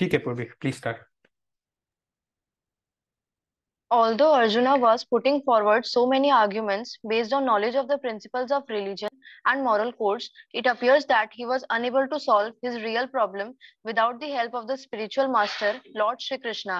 ठीक है Purvi please start Although Arjuna was putting forward so many arguments based on knowledge of the principles of religion and moral codes, it appears that he was unable to solve his real problem without the help of the spiritual master, Lord Shri Krishna.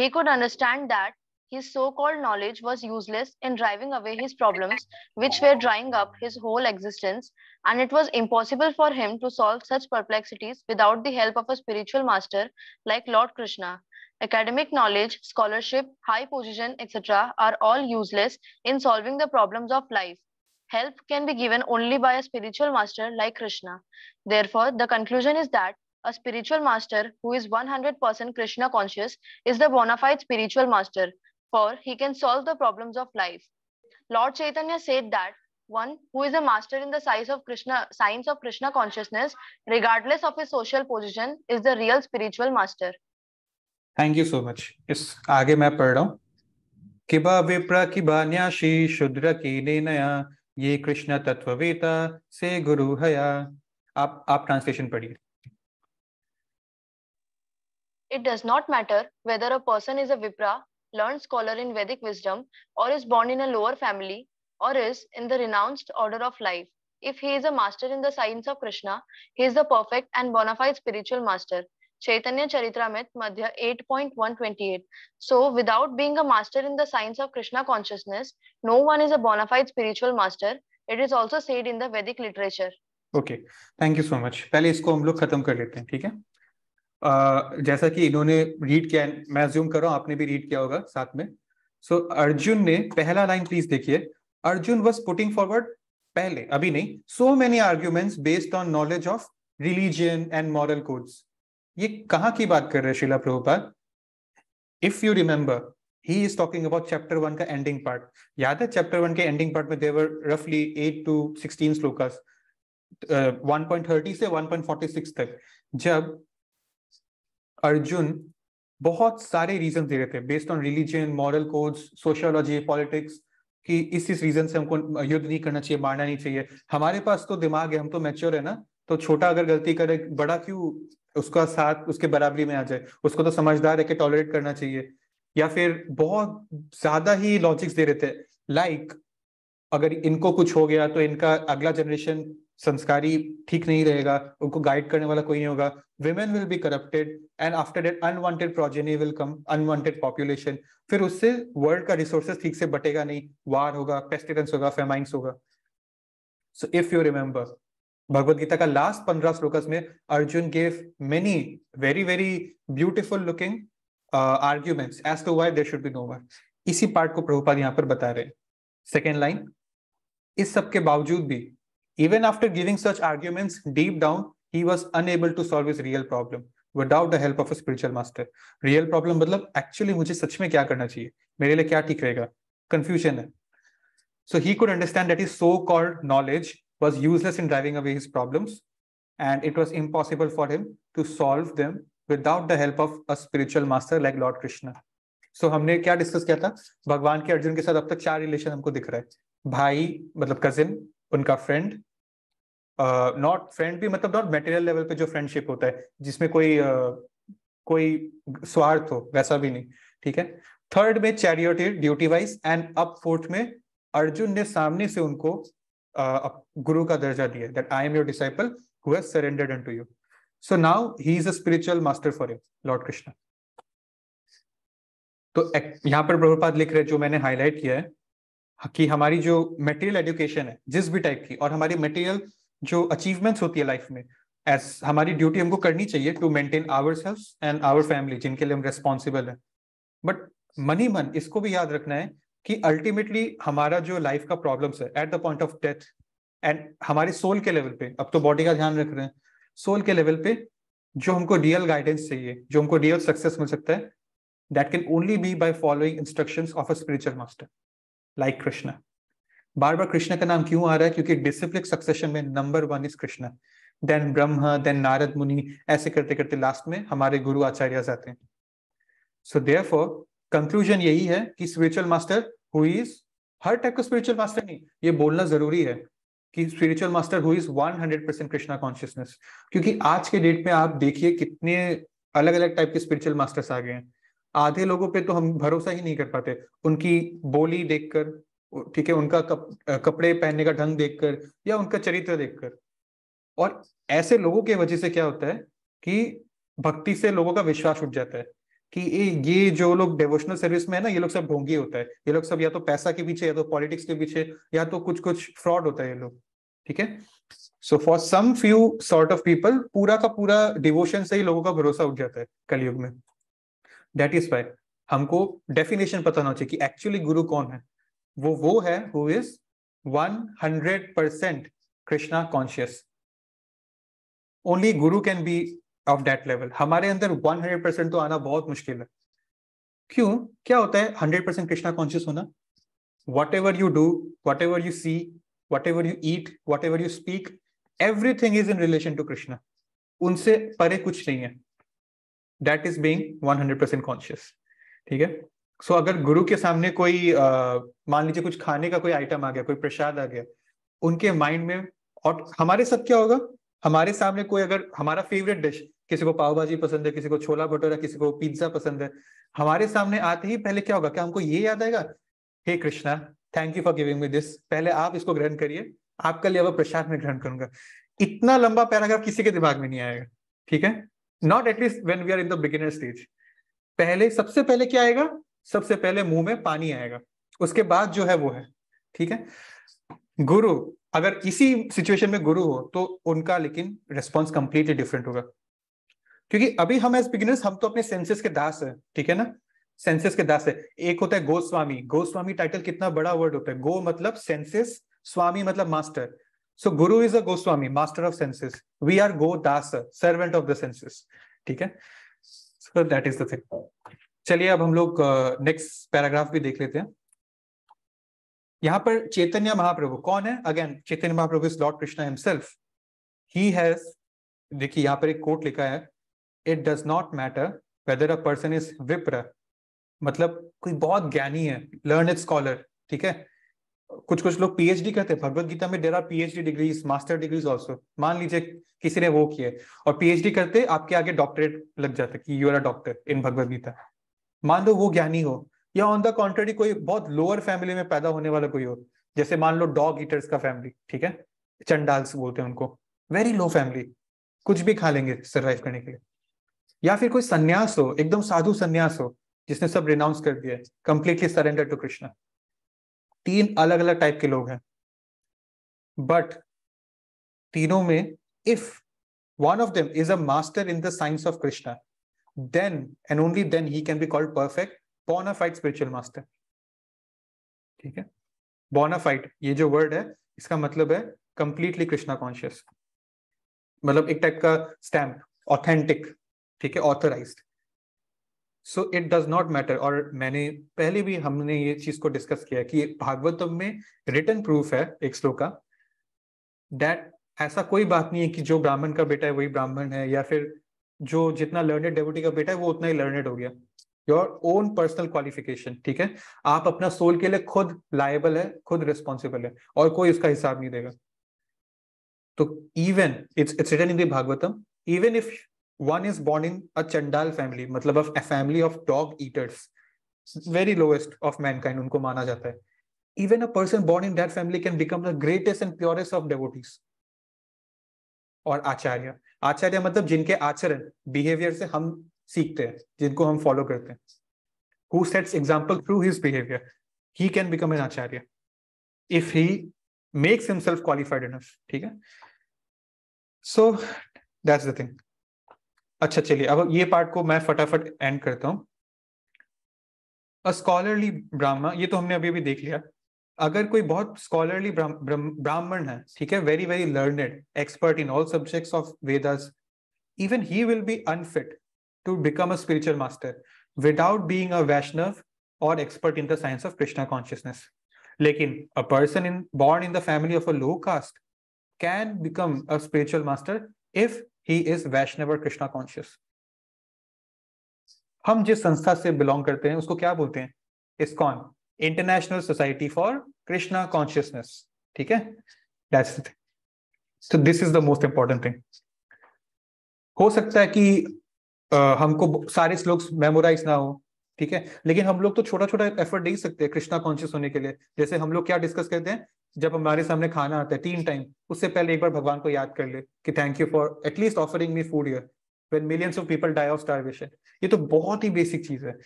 He could understand that his so-called knowledge was useless in driving away his problems, which were drying up his whole existence, and it was impossible for him to solve such perplexities without the help of a spiritual master like Lord Krishna. Academic knowledge, scholarship, high position, etc. are all useless in solving the problems of life. Help can be given only by a spiritual master like Krishna. Therefore, the conclusion is that a spiritual master who is 100% Krishna conscious is the bona fide spiritual master for he can solve the problems of life. Lord Chaitanya said that one who is a master in the science of Krishna, science of Krishna consciousness, regardless of his social position, is the real spiritual master. Thank you so much इस आगे मैं पढ़ रहा हूँ किबा विप्र किबा न्याशी शूद्र की नया ये कृष्ण तत्ववेता से गुरु हया आप आप ट्रांसलेशन पढ़िए It does not matter whether a person is a vipra learned scholar in Vedic wisdom, or is born in a lower family, or is in the renounced order of life. If he is a master in the science of Krishna, he is the perfect and bona fide spiritual master. Chaitanya Charitamrita Madhya 8.128. So, without being a master in the science of Krishna consciousness, no one is a bona fide spiritual master. It is also said in the Vedic literature. Okay, thank you so much. पहले इसको हम लोग खत्म जैसा कि इन्होंने read किया मैं ज्यूम कर रहा हूँ आपने भी रीड किया होगा साथ में सो so, अर्जुन ने पहला लाइन प्लीज देखिए अर्जुन वॉज पुटिंग फॉरवर्ड पहले अभी नहीं so many arguments based on knowledge of religion and moral codes ये कहाँ की बात कर रहे हैं Srila Prabhupada if you remember he is talking about chapter one का एंडिंग पार्ट याद है चैप्टर वन के एंडिंग पार्ट में देवर रफली eight two 16 one point thirty से सिक्स तक जब अर्जुन बहुत सारे रीजन दे रहे थे based on religion moral codes sociology politics कि इस इस रीजन से हमको युद्ध नहीं करना चाहिए मारना नहीं चाहिए हमारे पास तो दिमाग है हम तो मैच्योर है ना तो छोटा अगर गलती करे बड़ा क्यों उसका साथ उसके बराबरी में आ जाए उसको तो समझदार है कि टॉलरेट करना चाहिए या फिर बहुत ज्यादा ही लॉजिक्स दे रहे थे लाइक like, अगर इनको कुछ हो गया तो इनका अगला जनरेशन संस्कारी ठीक नहीं रहेगा उनको गाइड करने वाला कोई नहीं होगा women will be corrupted and after that unwanted progeny will come unwanted population फिर उससे वर्ल्ड का रिसोर्सेस ठीक से बटेगा नहीं वार होगा पेस्टिडेंस होगा फेमाइंस होगा so if you remember Bhagavadgita Gita का लास्ट पंद्रह श्लोक में Arjun gave many very very beautiful looking arguments as to why there should be no war इसी पार्ट को प्रभुपाद यहाँ पर बता रहे हैं सेकेंड लाइन इस सब के बावजूद भी Even after giving such arguments deep down, he was unable to solve his real problem without the help of a spiritual master. Real problem मतलब actually मुझे सच में क्या करना चाहिए मेरे लिए क्या confusion So he could understand that his so-called knowledge was useless in driving away his problems, and it was impossible for him to solve them without the help of a spiritual master like Lord Krishna. so, हमने क्या discuss किया था भगवान के अर्जुन के साथ अब तक चार रिलेशन हमको दिख रहा है भाई मतलब कजिन उनका फ्रेंड नॉट फ्रेंड भी मतलब नॉट मेटेरियल लेवल पे जो फ्रेंडशिप होता है जिसमें कोई uh, कोई स्वार्थ हो वैसा भी नहीं ठीक है थर्ड में चैरियोटी ड्यूटी वाइज एंड अब फोर्थ में अर्जुन ने सामने से उनको uh, गुरु का दर्जा दिया that I am your disciple who has surrendered to you so now he is a spiritual master for you Lord Krishna तो यहाँ पर प्रभुपाद लिख रहे जो मैंने हाईलाइट किया है कि हमारी जो मेटेरियल एडुकेशन है जिस भी टाइप की और हमारी मेटेरियल जो अचीवमेंट्स होती है लाइफ में एस हमारी ड्यूटी हमको करनी चाहिए to maintain ourselves and our family जिनके लिए हम रेस्पॉन्सिबल हैं बट मनी मन इसको भी याद रखना है कि अल्टीमेटली हमारा जो लाइफ का प्रॉब्लम्स है at the point of death and हमारे सोल के लेवल पे अब तो बॉडी का ध्यान रख रहे हैं सोल के लेवल पे जो हमको रियल गाइडेंस चाहिए जो हमको रियल सक्सेस मिल सकता है that can only be by following instructions of a spiritual master like Krishna बार बार कृष्ण का नाम क्यों आ रहा है क्योंकि डिसिप्लिक सक्सेशन में number one is Krishna then Brahma then Narada Muni ऐसे करते करते लास्ट में हमारे गुरु आचार्य आते हैं सो देयर फॉर कंक्लूजन यही है कि स्पिरिचुअल मास्टर हु इज हर टाइप का स्पिरिचुअल मास्टर नहीं ये बोलना जरूरी है कि spiritual master who is 100% Krishna consciousness क्योंकि आज के डेट में आप देखिए कितने अलग अलग टाइप के स्पिरिचुअल मास्टर्स आ गए हैं आधे लोगों पे तो हम भरोसा ही नहीं कर पाते उनकी बोली देखकर ठीक है उनका कप, कपड़े पहनने का ढंग देखकर या उनका चरित्र देखकर और ऐसे लोगों के वजह से क्या होता है कि भक्ति से लोगों का विश्वास उठ जाता है कि ये जो लोग डेवोशनल सर्विस में है ना ये लोग सब ढोंगी होता है ये लोग सब या तो पैसा के पीछे या तो पॉलिटिक्स के पीछे या तो कुछ कुछ फ्रॉड होता है ये लोग ठीक है so for some few sort of people पूरा का पूरा डिवोशन से ही लोगों का भरोसा उठ जाता है कलयुग में दैट इज वाई हमको डेफिनेशन पता होना चाहिए कि एक्चुअली गुरु कौन है वो वो है who is 100% percent Krishna conscious only guru can be of that level हमारे अंदर 100 परसेंट तो आना बहुत मुश्किल है क्यों क्या होता है 100 परसेंट कृष्णा कॉन्शियस होना whatever you do whatever you see whatever you eat whatever you speak everything is in relation to Krishna उनसे परे कुछ नहीं है that is being one hundred percent conscious ठीक है सो so, अगर गुरु के सामने कोई मान लीजिए कुछ खाने का कोई आइटम आ गया कोई प्रसाद आ गया उनके माइंड में और हमारे साथ क्या होगा हमारे सामने कोई अगर हमारा फेवरेट डिश किसी को पाव भाजी पसंद है किसी को छोला भटूरा किसी को पिज्जा पसंद है हमारे सामने आते ही पहले क्या होगा क्या हमको ये याद आएगा हे Krishna thank you for giving me this पहले आप इसको ग्रहण करिए आपका लिए प्रसाद में ग्रहण करूंगा इतना लंबा पैराग्राफ किसी के दिमाग में नहीं आएगा ठीक है not at least when we are in the beginner stage पहले सबसे पहले क्या आएगा सबसे पहले मुंह में पानी आएगा उसके बाद जो है वो है ठीक है गुरु अगर इसी सिचुएशन में गुरु हो तो उनका लेकिन रिस्पॉन्स कंप्लीटली डिफरेंट होगा क्योंकि अभी हम एज बिगिनर्स हम तो अपने सेंसेस के दास हैं ठीक है ना सेंसेस के दास है एक होता है गोस्वामी गोस्वामी टाइटल कितना बड़ा वर्ड होता है गो मतलब सेंसेस स्वामी मतलब master so guru is a Goswami master of senses we are गो दास सर्वेंट ऑफ द सेंसेस ठीक है so that is the thing चलिए अब हम लोग नेक्स्ट पैराग्राफ भी देख लेते हैं यहाँ पर चैतन्य महाप्रभु कौन है again Chaitanya Mahaprabhu is Lord Krishna himself he has देखिए यहाँ पर एक कोट लिखा है it does not matter whether a person is विप्र मतलब कोई बहुत ज्ञानी है लर्न इट स्कॉलर ठीक है कुछ कुछ लोग पीएचडी करते हैं भगवत गीता में there are PhD degrees master degrees also मान लीजिए किसी ने वो किया और पीएचडी करते आपके आगे डॉक्टरेट लग जाता कि you are a doctor in Bhagavad Gita मान लो वो ज्ञानी हो या ऑन द कॉन्ट्रेडी कोई बहुत लोअर फैमिली में पैदा होने वाला कोई हो जैसे मान लो डॉग ईटर्स का फैमिली ठीक है चंडाल्स बोलते हैं उनको वेरी लो फैमिली कुछ भी खा लेंगे सर्वाइव करने के लिए या फिर कोई संन्यास हो एकदम साधु संन्यास हो जिसने सब रिनाउंस कर दिया है कंप्लीटली सरेंडर टू कृष्णा तीन अलग अलग टाइप के लोग हैं बट तीनों में if one of them is a master in the science of Krishna then and only then he can be called perfect bona fide spiritual master ठीक है bona fide ये जो वर्ड है इसका मतलब है कंप्लीटली कृष्णा कॉन्शियस मतलब एक टाइप का स्टैम्प ऑथेंटिक ठीक है authorise so it does not matter और मैंने पहले भी हमने ये चीज को डिस्कस किया कि भागवतम में रिटर्न प्रूफ है एक श्लोक का दैट ऐसा कोई बात नहीं है कि जो ब्राह्मण का बेटा है वही ब्राह्मण है या फिर जो जितना लर्नेड डेबूटी का बेटा है वो उतना ही लर्नेड हो गया योर ओन पर्सनल क्वालिफिकेशन ठीक है आप अपना सोल के लिए खुद लाइबल है खुद रिस्पॉन्सिबल है और कोई उसका हिसाब नहीं देगा तो even it's it's written in the Bhagavatam even if one is born in a chandal family मतलब a family of dog eaters very lowest of mankind उनको माना जाता है even a person born in that family can become the greatest and purest of devotees और आचार्य आचार्य मतलब जिनके आचरण behaviour से हम सीखते हैं जिनको हम फॉलो करते हैं who sets example through his behaviour he can become an acharya if he makes himself qualified enough ठीक है सो दैट्स द थिंग अच्छा चलिए अब ये पार्ट को मैं फटाफट एंड करता हूँ अ स्कॉलरली ब्राह्मण ये तो हमने अभी अभी देख लिया अगर कोई बहुत स्कॉलरली ब्राह्मण है ठीक है very very learned expert in all subjects of Vedas even he will be unfit to become a spiritual master without being a Vaishnava और expert in the science of Krishna consciousness लेकिन a person in born in the family of a low caste can become a spiritual master if he is Vaishnava और Krishna conscious हम जिस संस्था से belong करते हैं उसको क्या बोलते हैं ISKCON International Society for Krishna consciousness ठीक है that's the so this is the most important thing हो सकता है कि आ, हमको सारे श्लोक मेमोराइज ना हो ठीक है लेकिन हम लोग तो छोटा छोटा एफर्ट दे सकते हैं कृष्णा कॉन्शियस होने के लिए जैसे हम लोग क्या डिस्कस करते हैं जब हमारे सामने खाना आता है तीन टाइम उससे पहले एक बार भगवान को याद कर ले कि thank you for at least offering me food your when millions of people die of starvation ये तो बहुत ही बेसिक चीज है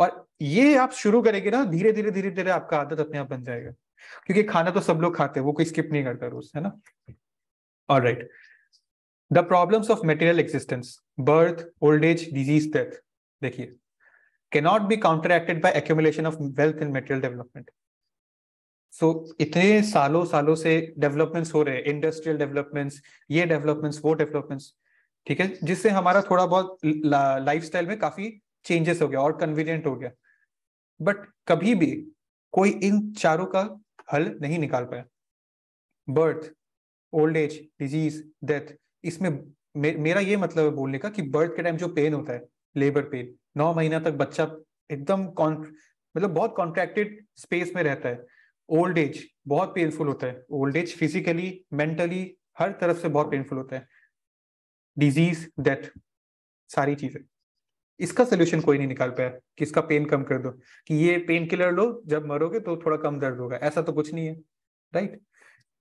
और ये आप शुरू करेंगे ना धीरे धीरे धीरे धीरे आपका आदत अपने आप बन जाएगा क्योंकि खाना तो सब लोग खाते हैं वो कोई स्किप नहीं करता रोज है ना और right the problems of material existence birth old age disease death देखिए cannot be counteracted by accumulation of wealth in material development so इतने सालों सालों से डेवलपमेंट्स हो रहे हैं इंडस्ट्रियल डेवलपमेंट्स ये डेवलपमेंट्स वो डेवलपमेंट्स ठीक है जिससे हमारा थोड़ा बहुत लाइफ स्टाइल में काफी चेंजेस हो गया और कन्वीनियंट हो गया बट कभी भी कोई इन चारों का हल नहीं निकाल पाया birth old age disease death इसमें मे, मेरा ये मतलब है बोलने का कि बर्थ के टाइम जो पेन होता है लेबर पेन नौ महीना तक बच्चा एकदम मतलब बहुत कॉन्ट्रैक्टेड स्पेस में रहता है ओल्ड एज बहुत पेनफुल होता है ओल्ड एज फिजिकली मेंटली हर तरफ से बहुत पेनफुल होता है डिजीज डेथ सारी चीजें इसका सोल्यूशन कोई नहीं निकाल पाया कि इसका पेन कम कर दो कि ये पेन किलर लो जब मरोगे तो थोड़ा कम दर्द होगा ऐसा तो कुछ नहीं है right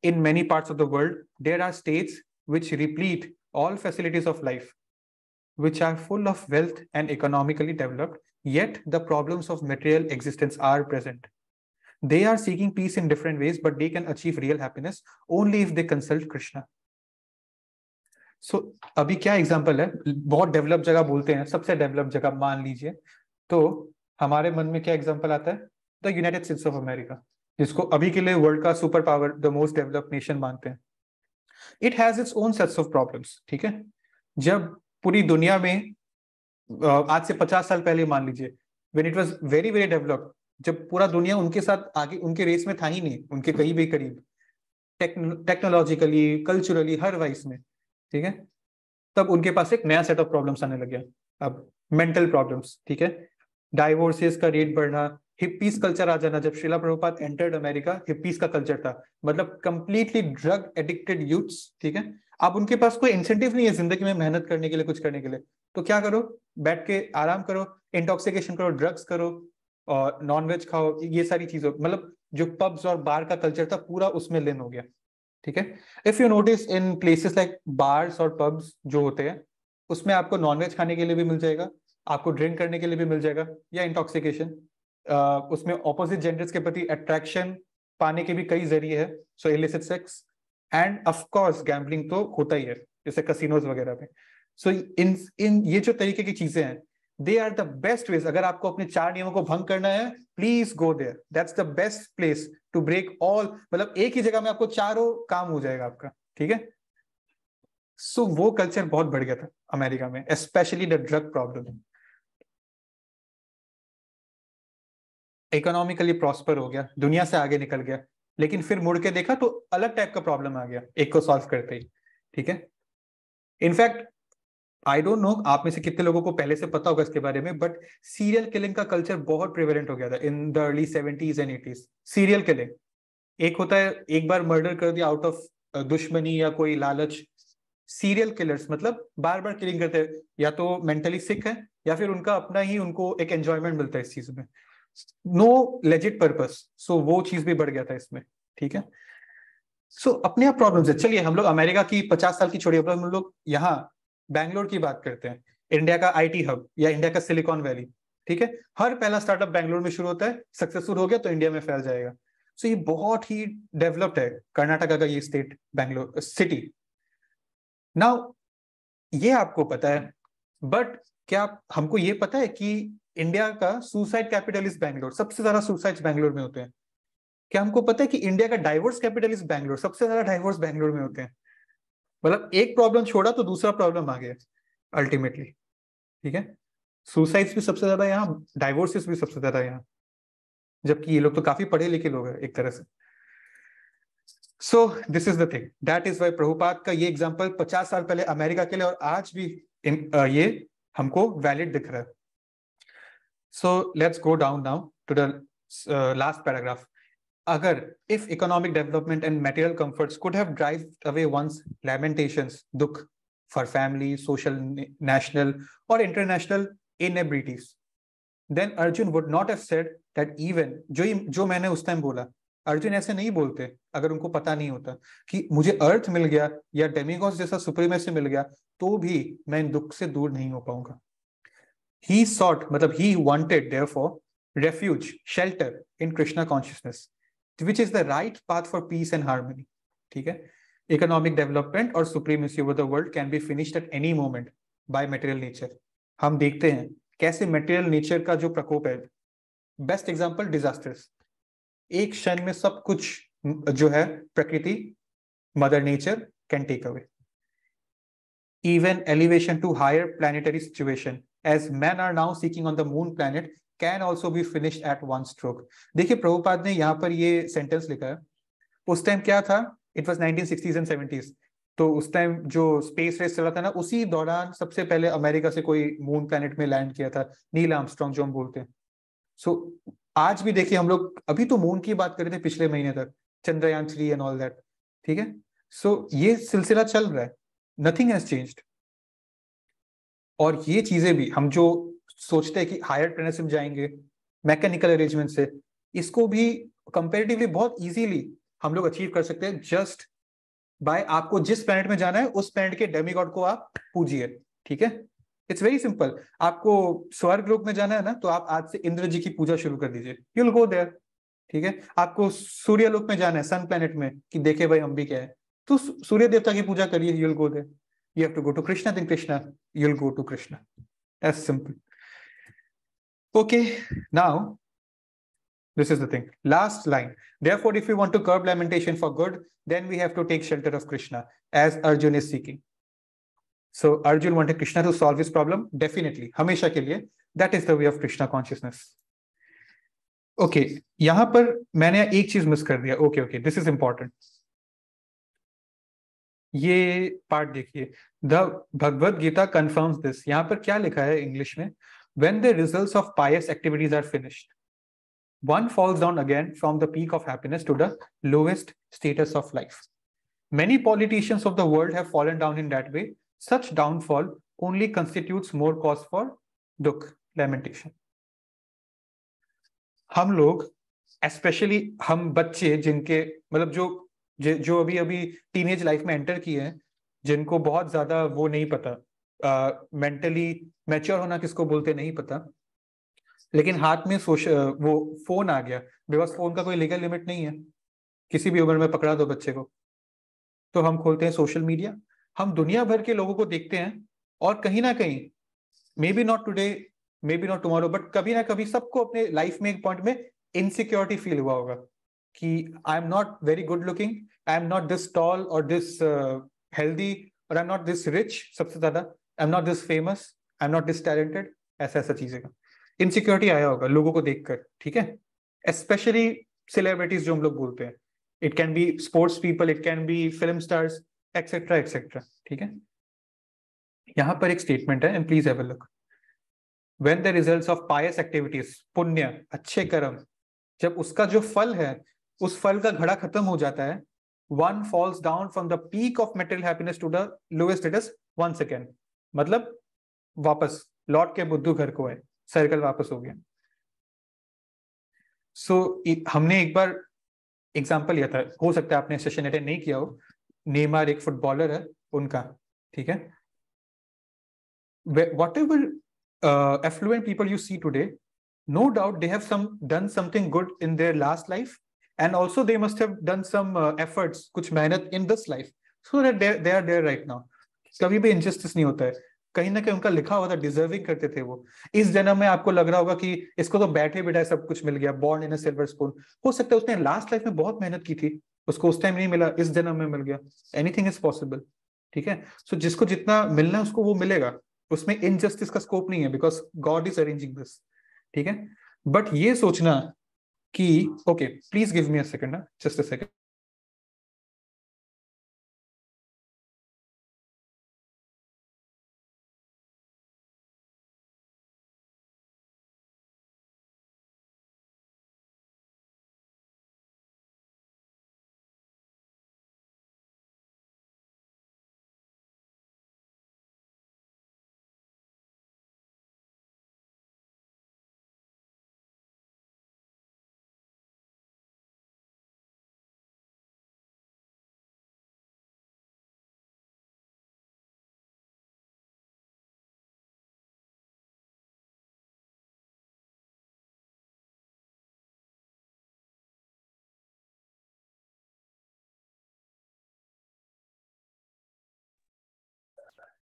in many part of the world there are states which replete all facilities of life which are full of wealth and economically developed yet the problems of material existence are present they are seeking peace in different ways but they can achieve real happiness only if they consult Krishna so so, अभी क्या example है बहुत develop जगह बोलते हैं सबसे develop जगह मान लीजिए तो हमारे मन में क्या एग्जाम्पल आता है the United States of America जिसको अभी के लिए वर्ल्ड का super power the most developed nation मानते हैं it has its own sets of problems ठीक है जब पूरी दुनिया में आज से पचास साल पहले मान लीजिए when it was very very developed जब पूरा दुनिया उनके साथ आगे उनके रेस में था ही नहीं उनके कहीं भी करीब टेक्नोलॉजिकली कल्चरली हर वाइस में ठीक है तब उनके पास एक नया सेट ऑफ प्रॉब्लम्स आने लग गया अब मेंटल प्रॉब्लम्स ठीक है डाइवोर्सेस का रेट बढ़ना हिप्पीज कल्चर आ जाना जब Srila Prabhupada entered America hippies का कल्चर था मतलब कंप्लीटली ड्रग एडिक्टेड यूथ ठीक है अब उनके पास कोई इंसेंटिव नहीं है जिंदगी में मेहनत करने के लिए कुछ करने के लिए तो क्या करो बैठ के आराम करो इंटॉक्सिकेशन करो ड्रग्स करो और नॉनवेज खाओ ये सारी चीजों मतलब जो पब्स और बार का कल्चर था पूरा उसमें लेन हो गया ठीक है if you notice in places like bars और पब्स जो होते हैं उसमें आपको नॉनवेज खाने के लिए भी मिल जाएगा आपको ड्रिंक करने के लिए भी मिल जाएगा या इंटॉक्सिकेशन उसमें ऑपोजिट जेंडर्स के प्रति अट्रैक्शन पाने के भी कई जरिए है so illicit sex and of course gambling तो होता ही है जैसे कसिनोज वगैरह में सो so, इन इन ये जो तरीके की चीजें हैं they are the best ways अगर आपको अपने चार नियमों को भंग करना है please go there that's the best place to break all मतलब एक ही जगह में आपको चारों काम हो जाएगा आपका ठीक है सो so, वो कल्चर बहुत बढ़ गया था अमेरिका में specially the drug problem economically prosper हो गया दुनिया से आगे निकल गया लेकिन फिर मुड़ के देखा तो अलग टाइप का प्रॉब्लम आ गया एक को सॉल्व करते ही ठीक है इनफैक्ट आई डोंट नो आप में से कितने लोगों को पहले से पता होगा इसके बारे में बट सीरियल किलिंग का कल्चर बहुत प्रिवेलेंट हो गया था in the early seventies and eighties serial killing एक होता है एक बार मर्डर कर दिया आउट ऑफ uh, दुश्मनी या कोई लालच सीरियल किलर्स मतलब बार बार किलिंग करते या तो मेंटली सिक है या फिर उनका अपना ही उनको एक एंजॉयमेंट मिलता है इस चीज में नो लेजिट पर्पज सो वो चीज भी बढ़ गया था इसमें ठीक है सो so, अपने आप प्रॉब्लम्स है चलिए हम लोग अमेरिका की पचास साल की छोड़िए हम लोग यहाँ बैंगलोर की बात करते हैं इंडिया का आईटी हब या इंडिया का सिलिकॉन वैली ठीक है हर पहला स्टार्टअप बैंगलोर में शुरू होता है सक्सेसफुल हो गया तो इंडिया में फैल जाएगा सो so, ये बहुत ही डेवलप्ड है कर्नाटका का ये स्टेट बैंगलोर सिटी नाउ ये आपको पता है बट क्या हमको ये पता है कि इंडिया का सुसाइड कैपिटल इज बैंगलोर सबसे ज्यादा सुसाइड बैंगलोर में होते हैं क्या हमको पता है कि इंडिया का डाइवर्स कैपिटल इज बैंगलोर सबसे ज्यादा डाइवर्स बैंगलोर में होते हैं मतलब एक प्रॉब्लम छोड़ा तो दूसरा प्रॉब्लम आ गया अल्टीमेटली ठीक है सुसाइड्स भी सबसे ज्यादा यहाँ डाइवोर्सिस भी सबसे ज्यादा यहाँ जबकि ये लोग तो काफी पढ़े लिखे लोग हैं एक तरह से so this is the thing that is why Prabhupada का ये एग्जाम्पल पचास साल पहले अमेरिका के लिए और आज भी इन, आ, ये हमको वैलिड दिख रहा है so let's go down now to the last paragraph agar if economic development and material comforts could have drived away one's lamentations, dukh, for family, social, national, or international inebrities, then Arjun would not have said that even जो जो मैंने उस time बोला अर्जुन ऐसे नहीं बोलते अगर उनको पता नहीं होता कि मुझे अर्थ मिल गया या डेमिगॉस जैसा सुप्रीमेसी मिल गया तो भी मैं इन दुख से दूर नहीं हो पाऊंगा ही सॉट मतलब ही wanted therefore refuge shelter in Krishna consciousness which is the right path for peace and harmony. Okay? Economic development or supremacy over the world can be finished at any moment by material nature. हम देखते हैं कैसे material nature का जो प्रकोप है best example disasters एक क्षण में सब कुछ जो है प्रकृति mother nature can take away even elevation to higher planetary situation as men are now seeking on the moon planet can also be finish at one stroke देखिए प्रभुपाद ने यहाँ पर ये सेंटेंस लिखा है उस टाइम क्या था it was nineteen sixties and seventies तो उस टाइम जो स्पेस रेस चला था ना उसी दौरान सबसे पहले अमेरिका से कोई मून प्लेनेट में लैंड किया था नील आर्मस्ट्रॉन्ग जो हम बोलते हैं सो so, आज भी देखिए हम लोग अभी तो मून की बात कर रहे थे पिछले महीने तक Chandrayaan three and all that ठीक है सो so, ये सिलसिला चल रहा है नथिंग हैज चेंज्ड और ये चीजें भी हम जो सोचते हैं कि हायर ट्रेनरशिप जाएंगे मैकेनिकल अरेंजमेंट से इसको भी कंपेरेटिवली बहुत इजीली हम लोग अचीव कर सकते हैं जस्ट बाय आपको जिस प्लेनेट में जाना है उस प्लेनेट के डेमी गॉड को आप पूजिए ठीक है इट्स वेरी सिंपल आपको स्वर्ग लोक में जाना है ना तो आप आज से इंद्र जी की पूजा शुरू कर दीजिए यू विल गो देयर ठीक है आपको सूर्य लोक में जाना है सन प्लेनेट में कि देखे भाई हम भी क्या है तो सूर्य देवता की पूजा करिए you will go there you have to go to Krishna then Krishna you will go to Krishna as simple Okay, now this is the thing. Last line. Therefore, if we want to curb lamentation for good, then we have to take shelter of Krishna as Arjun is seeking. So Arjun wanted Krishna to solve his problem? Definitely. Hamesha ke liye. That is the way of Krishna consciousness. Okay okay, यहां पर मैंने एक चीज miss कर दिया okay okay this is important ये part देखिए द भगवत गीता कंफर्म्स दिस यहां पर क्या लिखा है इंग्लिश में when the results of pious activities are finished, one falls down again from the peak of happiness to the lowest status of life. Many politicians of the world have fallen down in that way. Such downfall only constitutes more cause for दुख lamentation. हम लोग specially हम बच्चे जिनके मतलब जो जो अभी अभी टीनेज लाइफ में एंटर किए हैं जिनको बहुत ज्यादा वो नहीं पता मेंटली मैच्योर होना किसको बोलते नहीं पता लेकिन हाथ में सोश वो फोन आ गया बिकॉज फोन का कोई लीगल लिमिट नहीं है किसी भी उम्र में पकड़ा दो बच्चे को तो हम खोलते हैं सोशल मीडिया हम दुनिया भर के लोगों को देखते हैं और कहीं ना कहीं maybe not today maybe not tomorrow but कभी ना कभी सबको अपने लाइफ में एक पॉइंट में इनसिक्योरिटी फील हुआ होगा कि I am not very good looking I am not this tall और दिस हेल्दी और I am not this rich सबसे ज्यादा I am not this famous I am not this talented ऐसा ऐसा चीजें का इनसिक्योरिटी आया होगा लोगों को देखकर ठीक है स्पेशली सेलिब्रिटीज जो हम लोग बोलते हैं it can be sports people it can be film stars etcetera etcetera ठीक है यहां पर एक स्टेटमेंट है and please have look when the result of pious activities पुण्य अच्छे कर्म जब उसका जो फल है उस फल का घड़ा खत्म हो जाता है one falls down from the peak of material है to the lowest it मतलब वापस लौट के बुद्धू घर को है सर्कल वापस हो गया सो so, हमने एक बार एग्जाम्पल लिया था हो सकता है आपने सेशन अटेंड नहीं किया हो नेमार एक फुटबॉलर है उनका ठीक है whatever affluent people you see today no doubt they have some done something good in their last life and also they must have done some efforts कुछ मेहनत in this life so that they are there right now कभी भी injustice नहीं होता है कहीं ना कहीं उनका लिखा हुआ था डिजर्विंग करते थे वो इस जन्म में आपको लग रहा होगा कि इसको तो बैठे बिठाए सब कुछ मिल गया बॉर्न इन सिल्वर स्पून हो सकता है उसने लास्ट लाइफ में बहुत मेहनत की थी उसको उस टाइम नहीं मिला इस जन्म में मिल गया एनीथिंग इज पॉसिबल ठीक है सो so, जिसको जितना मिलना है उसको वो मिलेगा उसमें इनजस्टिस का स्कोप नहीं है because God is arranging this ठीक है बट ये सोचना कि okay please give me a second just a second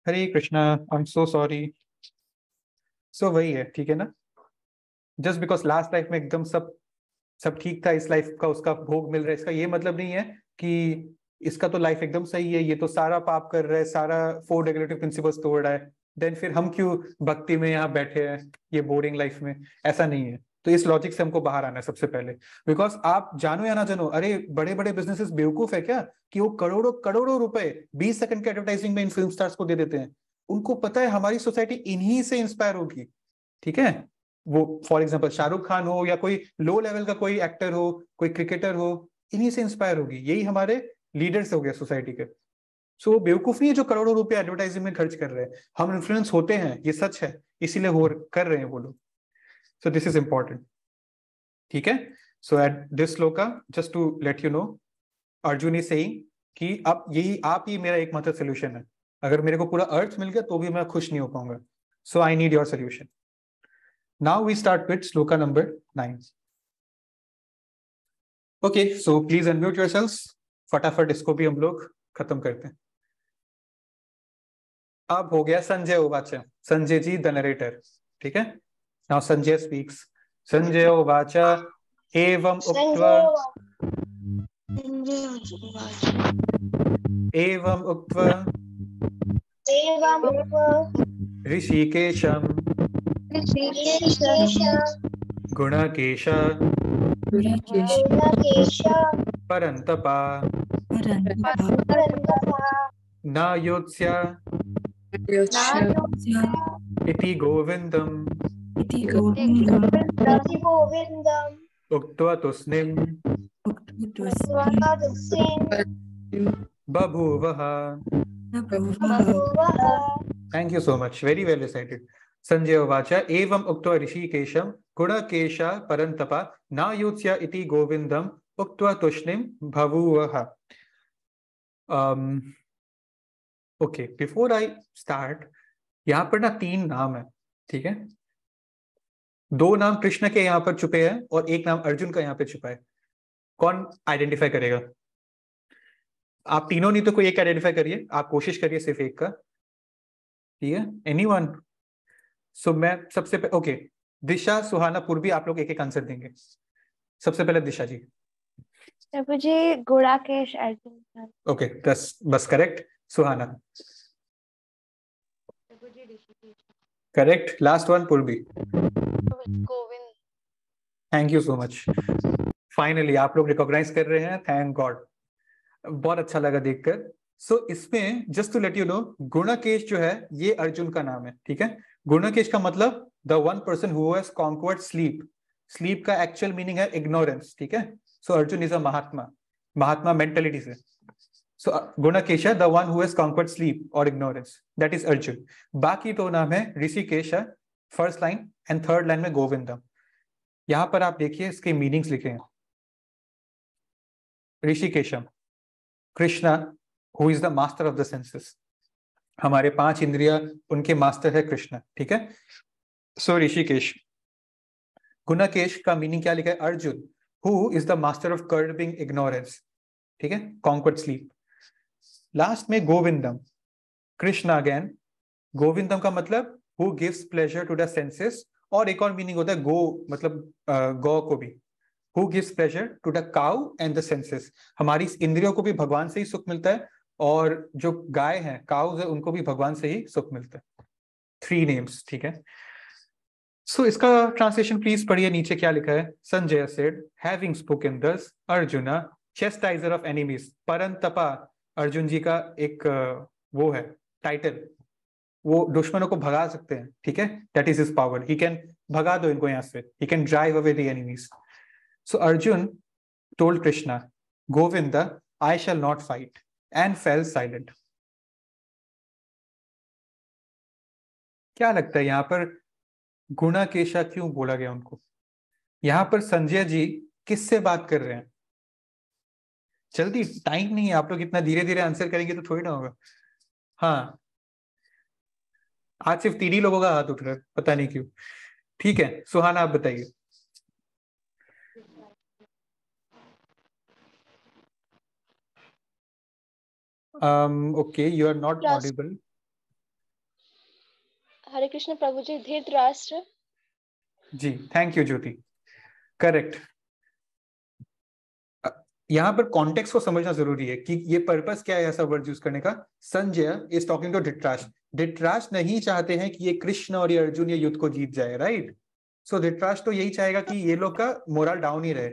Hare Krishna I am so sorry so वही है ठीक है ना जस्ट बिकॉज लास्ट लाइफ में एकदम सब सब ठीक था इस लाइफ का उसका भोग मिल रहा है इसका ये मतलब नहीं है कि इसका तो लाइफ एकदम सही है ये तो सारा पाप कर रहा है सारा फोर रेगुलेटिव प्रिंसिपल्स तोड़ रहा है देन फिर हम क्यों भक्ति में यहाँ बैठे हैं ये बोरिंग लाइफ में ऐसा नहीं है तो इस लॉजिक से हमको बाहर आना है सबसे पहले बिकॉज आप जानो या ना जानो अरे बड़े बड़े बिजनेसेस बेवकूफ है क्या कि वो करोड़ों करोड़ों रुपए बीस सेकंड के एडवर्टाइजिंग में इन फिल्म स्टार्स को दे देते हैं उनको पता है हमारी सोसाइटी इन्हीं से इंस्पायर होगी ठीक है वो फॉर एग्जाम्पल शाहरुख खान हो या कोई लो लेवल का कोई एक्टर हो कोई क्रिकेटर हो इन्हीं से इंस्पायर होगी यही हमारे लीडर्स हो गए सोसाइटी के सो so, बेवकूफ नहीं है जो करोड़ों रुपए एडवर्टाइजिंग में खर्च कर रहे हैं हम इन्फ्लुएंस होते हैं ये सच है इसीलिए हो कर रहे हैं वो लोग So this is important. ठीक है so at this shloka just to let you know Arjun is saying कि आप यही आप ही मेरा एक एकमात्र सोल्यूशन है अगर मेरे को पूरा अर्थ मिल गया तो भी मैं खुश नहीं हो पाऊंगा so I need your solution now we start with shloka number nine okay so please unmute yourselves फटाफट इसको भी हम लोग खत्म करते हैं अब हो गया संजय उवाच संजय जी द नरेटर ठीक है Now Sanjay speaks. Sanjay Ovacha Evam Uktva. Evam Uktva. Evam Uktva. Rishikesham. Rishikesham. Gunakesha. Gunakesha. Parantapa. Parantapa. Na Yotsya. Na Yotsya. Iti Govindam. Thank you so much very well recited Sanjay उवाच एवं उक्त ऋषिकेश गुणकेश परन्तप नायूत्स्य इति उक्त उक्त्वा तुष्णिं ओके बिफोर आई स्टार्ट यहाँ पर ना तीन नाम है ठीक है दो नाम कृष्ण के यहाँ पर छुपे हैं और एक नाम अर्जुन का यहाँ पे छुपा है कौन आइडेंटिफाई करेगा आप तीनों नहीं तो कोई एक आइडेंटिफाई करिए आप कोशिश करिए सिर्फ एक का ठीक है एनी वन सो मैं सबसे ओके दिशा सुहाना पूर्वी आप लोग एक एक आंसर देंगे सबसे पहले दिशा जी प्रभु जी गुड़ाकेश अर्जुन ओके बस बस correct Suhana Correct. Last one, Purbi. Thank you so much finally आप लोग रिकॉग्नाइज कर रहे हैं थैंक गॉड बहुत अच्छा लगा देखकर सो so, इसमें just to let you know Gudakesh जो है ये अर्जुन का नाम है ठीक है गुणकेश का मतलब the one person who has sleep sleep का एक्चुअल मीनिंग है इग्नोरेंस ठीक है so so, Arjun is a mahatma mahatma mentality से So uh, Gunakesha, the one who has conquered sleep or ignorance, that is Arjun. बाकी तो नाम है ऋषिकेश है first line and third line में गोविंदम यहां पर आप देखिए इसके मीनिंग्स लिखे हैं Hrishikesham Krishna who is the master of the senses हमारे पांच इंद्रिया उनके मास्टर है कृष्णा ठीक है सो ऋषिकेश गुनाकेश का मीनिंग क्या लिखा है Arjun who is the master of curbing ignorance ठीक है कॉन्क्वर्ड स्लीप लास्ट में गोविंदम कृष्ण अगेन गोविंदम का मतलब who gives pleasure to the senses और एक और मीनिंग होता है गो मतलब गौ uh, को भी who gives pleasure to the cow and the senses हमारी इंद्रियों को भी भगवान से ही सुख मिलता है और जो गाय है काउज है उनको भी भगवान से ही सुख मिलता है थ्री नेम्स ठीक है सो so, इसका ट्रांसलेशन प्लीज पढ़िए नीचे क्या लिखा है Sanjay said having spoken thus Arjuna chastiser of enemies Parantapa Arjun ji का एक वो है टाइटल वो दुश्मनों को भगा सकते हैं ठीक है that is is power he can भगा दो इनको यहां से he can drive away enemies so Arjun told Krishna Govind I shall not fight and fell silent क्या लगता है यहाँ पर गुणा केशा क्यों बोला गया उनको यहां पर संजय जी किससे बात कर रहे हैं जल्दी टाइम नहीं है आप लोग इतना धीरे धीरे आंसर करेंगे तो थोड़ी ना होगा हाँ आज सिर्फ तीन ही लोगों का हाथ उठ रहा है पता नहीं क्यों ठीक है सुहाना आप बताइए okay you are not audible Hare Krishna प्रभु जी राष्ट्र जी थैंक यू ज्योति करेक्ट यहाँ पर कॉन्टेक्स्ट को समझना जरूरी है कि ये पर्पस क्या है ऐसा वर्ड यूज करने का संजय इज टॉकिंग टू डिट्राश डिट्राश नहीं चाहते हैं कि ये कृष्ण और ये अर्जुन ये युद्ध को जीत जाए राइट सो डिट्राश तो यही चाहेगा कि ये लोग का मोरल डाउन ही रहे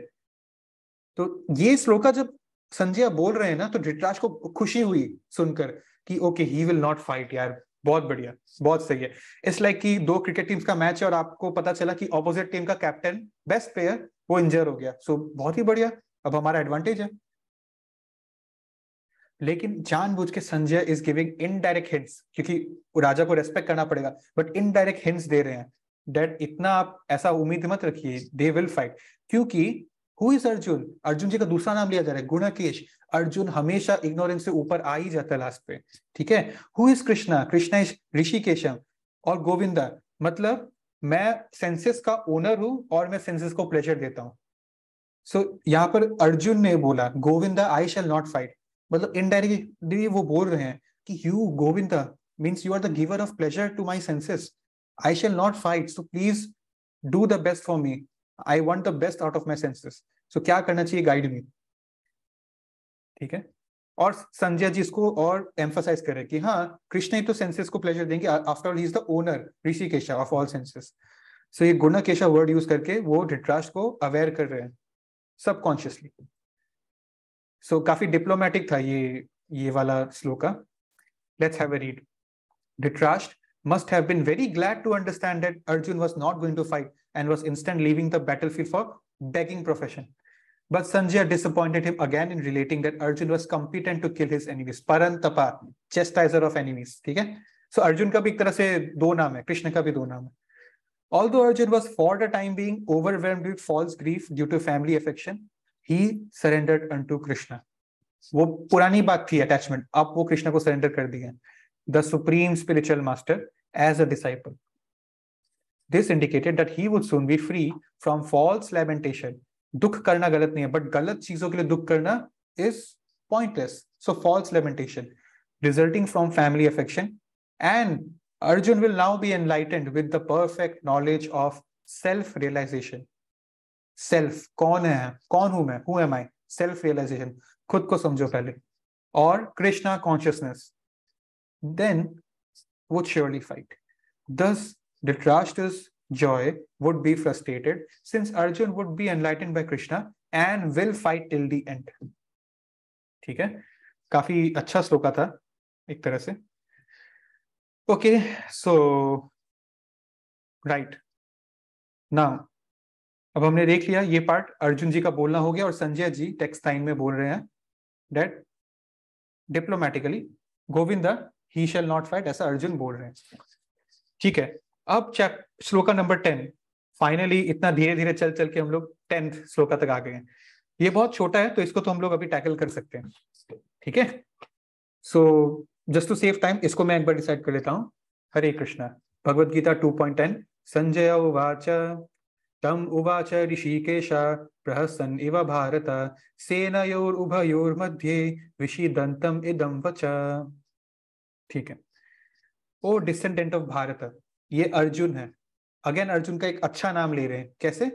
तो ये श्लोका जब संजय बोल रहे हैं ना तो धिटराज को खुशी हुई सुनकर कि okay he will not fight यार बहुत बढ़िया बहुत सही है इट्स लाइक like कि दो क्रिकेट टीम्स का मैच है और आपको पता चला कि ऑपोजिट टीम का कैप्टन बेस्ट प्लेयर वो इंजर हो गया सो so, बहुत ही बढ़िया अब हमारा एडवांटेज है लेकिन जानबूझ के Sanjay is giving indirect hints क्योंकि राजा को रेस्पेक्ट करना पड़ेगा बट इनडायरेक्ट हिंट्स दे रहे हैं डेट इतना आप ऐसा उम्मीद मत रखिए दे विल फाइट क्योंकि हु इज अर्जुन अर्जुन जी का दूसरा नाम लिया जा रहा है गुणकेश अर्जुन हमेशा इग्नोरेंस से ऊपर आ ही जाता है लास्ट पे ठीक है who is Krishna Krishna is Hrishikesham और गोविंदा मतलब मैं सेंसेस का ओनर हूं और मैं सेंसेस को प्लेजर देता हूँ सो यहाँ पर अर्जुन ने बोला Govinda I shall not fight मतलब इनडायरेक्टली वो बोल रहे हैं कि you Govinda means you are the giver of pleasure to my senses I shall not fight so please do the best for me I want the best out of my senses so क्या करना चाहिए guide me ठीक है और संजय जी इसको और emphasise करे कि हाँ कृष्ण ही तो सेंसेस को प्लेजर देंगे after all he is the owner Hrishikesha of all senses so ये गुणकेशा केशा वर्ड यूज करके वो ढिट्राज को अवेयर कर रहे हैं सबकॉन्शियसली सो काफी डिप्लोमैटिक था ये ये वाला shloka let's have a read Dhritarashtra must have been very glad to understand that Arjun was not going to fight and was instant leaving the battlefield for begging profession but Sanjay disappointed him again in relating that Arjun was competent to kill his enemies Parantapa chastiser of enemies ठीक है सो अर्जुन का भी एक तरह से दो नाम है कृष्ण का भी दो नाम है Although Arjun was for the time being overwhelmed with false grief due to family affection, he surrendered unto Krishna. वो पुरानी बात थी अटैचमेंट अब वो कृष्णा को सरेंडर कर दिए the supreme spiritual master as a disciple this indicated that he would soon be free from false lamentation दुख करना गलत नहीं है बट गलत चीजों के लिए दुख करना is pointless so false lamentation resulting from family affection and Arjun will now be enlightened with the perfect knowledge of self realization. Self, कौन है कौन Who am I? Self-realisation, खुद को समझो पहले Or Krishna consciousness, then, would surely fight. Thus, Dhritarashtra's joy would be frustrated since Arjun would be enlightened by Krishna and will fight till the end. ठीक है काफी अच्छा स्लोका था एक तरह से Okay, so right now अब हमने देख लिया ये पार्ट अर्जुन जी का बोलना हो गया और संजय जी टेक्सटाइन में बोल रहे हैं that diplomatically Govind he shall not fight ऐसा अर्जुन बोल रहे हैं ठीक है अब chap shloka number ten finally इतना धीरे धीरे चल चल के हम लोग टेंथ श्लोका तक आ गए हैं ये बहुत छोटा है तो इसको तो हम लोग अभी टैकल कर सकते हैं ठीक है so so, just to save time इसको मैं एक बार डिसाइड कर लेता हूँ Hare Krishna Bhagavad Gita two point ten Sanjay उवाच तम उवाच ऋषिकेश प्रहसन इव भारत सेनयोर उभयोर मध्ये विषिदंतम इदम वच ठीक है ओ डिसेंडेंट ऑफ भारत ये अर्जुन है अगेन अर्जुन का एक अच्छा नाम ले रहे हैं कैसे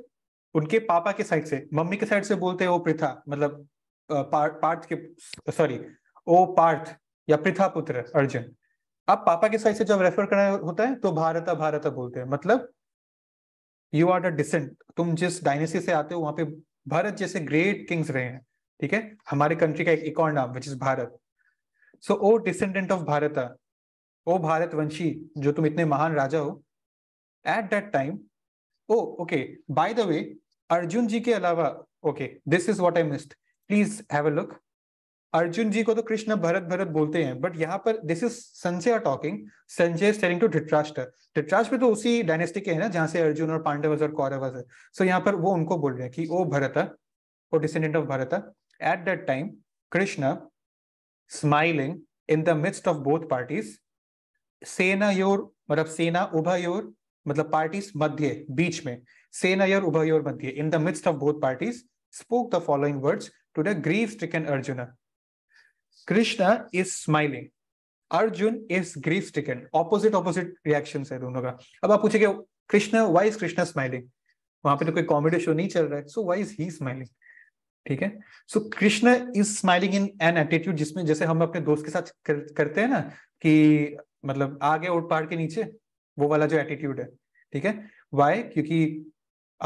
उनके पापा के साइड से मम्मी के साइड से बोलते हैं ओ प्रथा मतलब पार्थ के सॉरी ओ पार्थ या पृथा पुत्र अर्जुन आप पापा के साइड से जब रेफर करना होता है तो भारत भारत बोलते हैं मतलब यू आर द डिसेंट तुम जिस डायनेसी से आते हो वहां पे भारत जैसे ग्रेट किंग्स रहे हैं ठीक है हमारे कंट्री का एक इकॉन नाम which is Bharat so O descendant of Bharat O Bharat वंशी जो तुम इतने महान राजा हो at that time oh okay by the way Arjun ji के अलावा okay this is what I missed please have a look Arjun ji को तो कृष्ण भरत भरत बोलते हैं बट यहाँ पर this is Sanjay talking Sanjay telling to Dhritarashtra Dhritarashtra तो उसी डायनेस्टी के है ना जहां से अर्जुन और पांडव और कौरव है सो यहाँ पर वो उनको बोल रहे हैं कि O Bharat O descendant of Bharat at that time Krishna smiling in the midst of both parties सेना योर मतलब सेना उभयोर मतलब पार्टीज मध्य बीच में सेना योर उभयोर मध्य in the midst of both parties spoke the following words to the grief stricken Arjuna Krishna is smiling. Arjun is grief stricken. Opposite opposite reactions है दोनों का अब आप पूछेंगे Krishna why is Krishna smiling? वहां पे तो कोई कॉमेडी शो नहीं चल रहा है so why is he smiling ठीक है so Krishna is smiling in an attitude जिसमें जैसे हम अपने दोस्त के साथ कर, करते हैं ना कि मतलब आगे और उठ पहाड़ के नीचे वो वाला जो एटीट्यूड है ठीक है वाई क्योंकि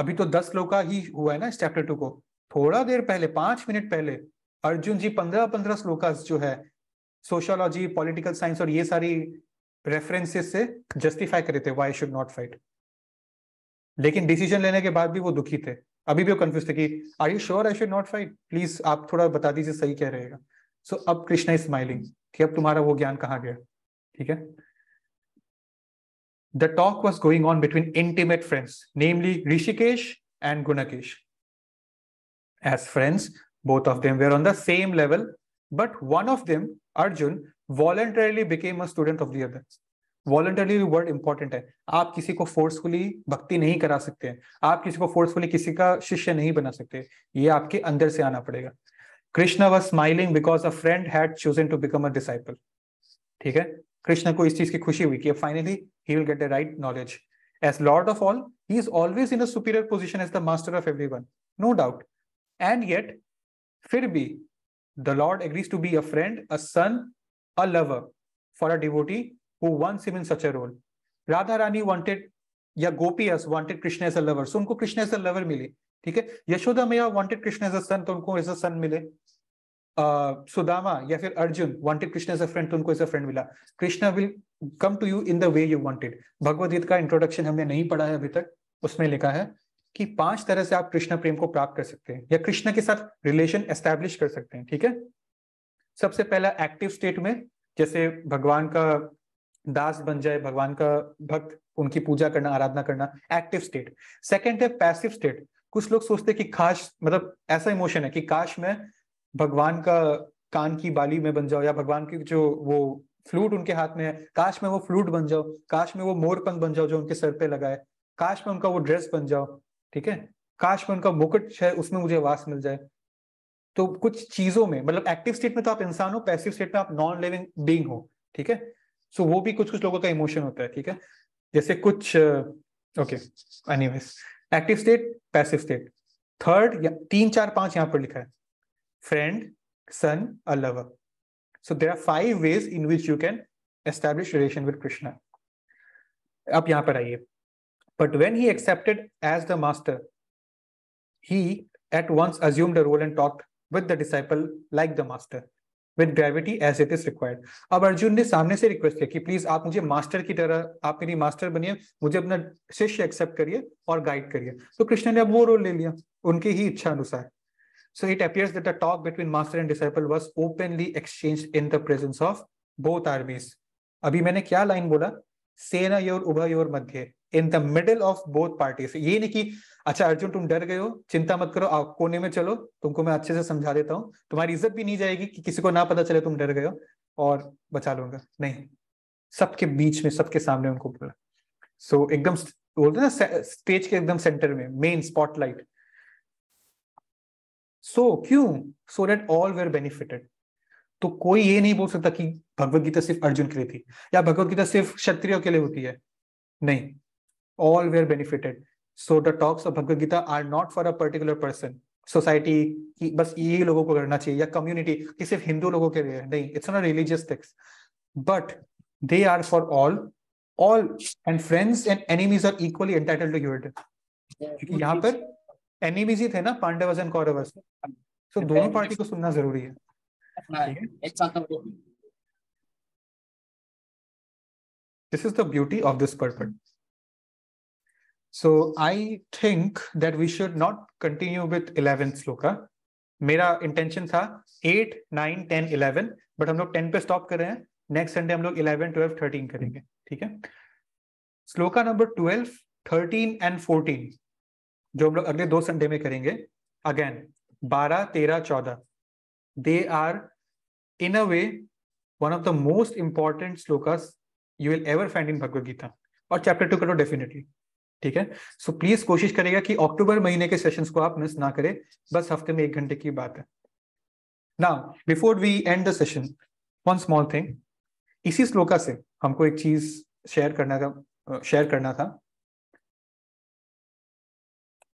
अभी तो दस लोग का ही हुआ है ना इस चैप्टर टू को थोड़ा देर पहले पांच मिनट पहले अर्जुन जी पंद्रह पंद्रह श्लोक जो है सोशोलॉजी पॉलिटिकल साइंस और ये सारी रेफरेंसेस से जस्टिफाई करे थे वाई शुड नॉट फाइट लेकिन डिसीजन लेने के बाद भी वो दुखी थे अभी भी वो कंफ्यूज थे कि are you sure I should not fight please आप थोड़ा बता दीजिए सही क्या रहेगा सो so, अब कृष्णा इज स्माइलिंग कि अब तुम्हारा वो ज्ञान कहाँ गया ठीक है the talk was going on between intimate friends namely Hrishikesh and Gudakesh as friends Both of them were on the same level, but one of them, Arjun, voluntarily became a student of the other. voluntarily word important है आप किसी को forcefully भक्ति नहीं करा सकते हैं आप किसी को फोर्सफुली किसी का शिष्य नहीं बना सकते ये आपके अंदर से आना पड़ेगा Krishna was smiling because a friend had chosen to become a disciple ठीक है कृष्ण को इस चीज की खुशी हुई कि finally he will get the right knowledge as lord of all he is always in a superior position as the master of every no doubt and yet फिर भी the lord agrees to be a friend a son a lover for a devotee who wants him in such a role Radha Rani wanted या gopi gopis wanted Krishna as a lover so उनको Krishna as a lover मिले ठीक है Yashoda Maiya wanted Krishna as a son तो उनको as a son मिले सुदामा या फिर Arjun wanted Krishna as a friend तो उनको एज अ फ्रेंड मिला Krishna will come to you in the way you wanted Bhagavad Bhagavadgita का इंट्रोडक्शन हमने नहीं पढ़ा है अभी तक उसमें लिखा है कि पांच तरह से आप कृष्ण प्रेम को प्राप्त कर सकते हैं या कृष्ण के साथ रिलेशन एस्टेब्लिश कर सकते हैं ठीक है सबसे पहला एक्टिव स्टेट में जैसे भगवान का दास बन जाए भगवान का भक्त उनकी पूजा करना आराधना करना एक्टिव स्टेट सेकेंड है पैसिव स्टेट कुछ लोग सोचते हैं कि काश मतलब ऐसा इमोशन है कि काश मैं भगवान का कान की बाली में बन जाओ या भगवान की जो वो फ्लूट उनके हाथ में है काश में वो फ्लूट बन जाओ काश में वो मोरपंख बन जाओ जो उनके सर पे लगा है काश में उनका वो ड्रेस बन जाओ ठीक है काश में उनका मुकुट है उसमें मुझे वास मिल जाए तो कुछ चीजों में मतलब एक्टिव स्टेट में तो आप इंसान हो पैसिव स्टेट में आप नॉन लिविंग बींग हो ठीक है सो वो भी कुछ कुछ लोगों का इमोशन होता है ठीक है जैसे कुछ okay any active state passive state third या तीन चार पांच यहां पर लिखा है friend son a lover so there are five ways in which you can establish relation with Krishna अब यहां पर आइए But when he accepted as the master, he at once assumed a role and talked with the disciple like the master. With gravity as it is required अब अर्जुन ने सामने से request किया कि प्लीज आप मुझे मास्टर की तरह आप मेरी मास्टर बनिए मुझे अपना शिष्य एक्सेप्ट करिए और गाइड करिए तो कृष्ण ने अब वो रोल ले लिया उनके ही इच्छा अनुसार so it appears that the talk between master and disciple was openly exchange in the presence of both armies अभी मैंने क्या लाइन बोला सेना योर उभयोर मध्य in the middle of both parties ये नहीं कि अच्छा अर्जुन तुम डर गए हो चिंता मत करो आप कोने में चलो तुमको मैं अच्छे से समझा देता हूँ तुम्हारी इज्जत भी नहीं जाएगी कि किसी को ना पता चले तुम डर गए हो और बचा लूंगा नहीं सबके बीच में सबके सामने उनको बोला सो so, एकदम बोलते ना स्टेज के एकदम सेंटर में मेन स्पॉटलाइट सो क्यों so that all were benefited तो कोई ये नहीं बोल सकता कि भगवत गीता सिर्फ अर्जुन के लिए थी या भगवत गीता सिर्फ क्षत्रियो के लिए होती है नहीं all were benefited. So the talks of Bhagavad Gita are not for a particular person. Society की बस ये लोगों को करना चाहिए या कम्युनिटी कि सिर्फ हिंदू लोगों के लिए नहीं it's not religious things but they are for all all and friends and enemies are equally entitle to your क्योंकि यहाँ पर एनिमीज ही थे ना पांडवस एंड कौरवस तो दोनों पार्टी को सुनना जरूरी है this is the beauty of this purport So I think that we should not continue with 11th sloka. मेरा इंटेंशन था at nine ten eleven but हम लोग टेन पे स्टॉप कर रहे हैं नेक्स्ट संडे हम लोग इलेवन ट्वेल्व थर्टीन करेंगे ठीक है sloka number twelve thirteen and fourteen जो हम लोग अगले दो संडे में करेंगे अगेन बारह तेरह चौदह they are in a way one of the most important slokas you will ever find in Bhagavad Gita और चैप्टर टू करो डेफिनेटली ठीक है सो so, प्लीज कोशिश करेगा कि अक्टूबर महीने के सेशंस को आप मिस ना करें बस हफ्ते में एक घंटे की बात है now before we end the session one small thing इसी श्लोका से हमको एक चीज शेयर करना का शेयर करना था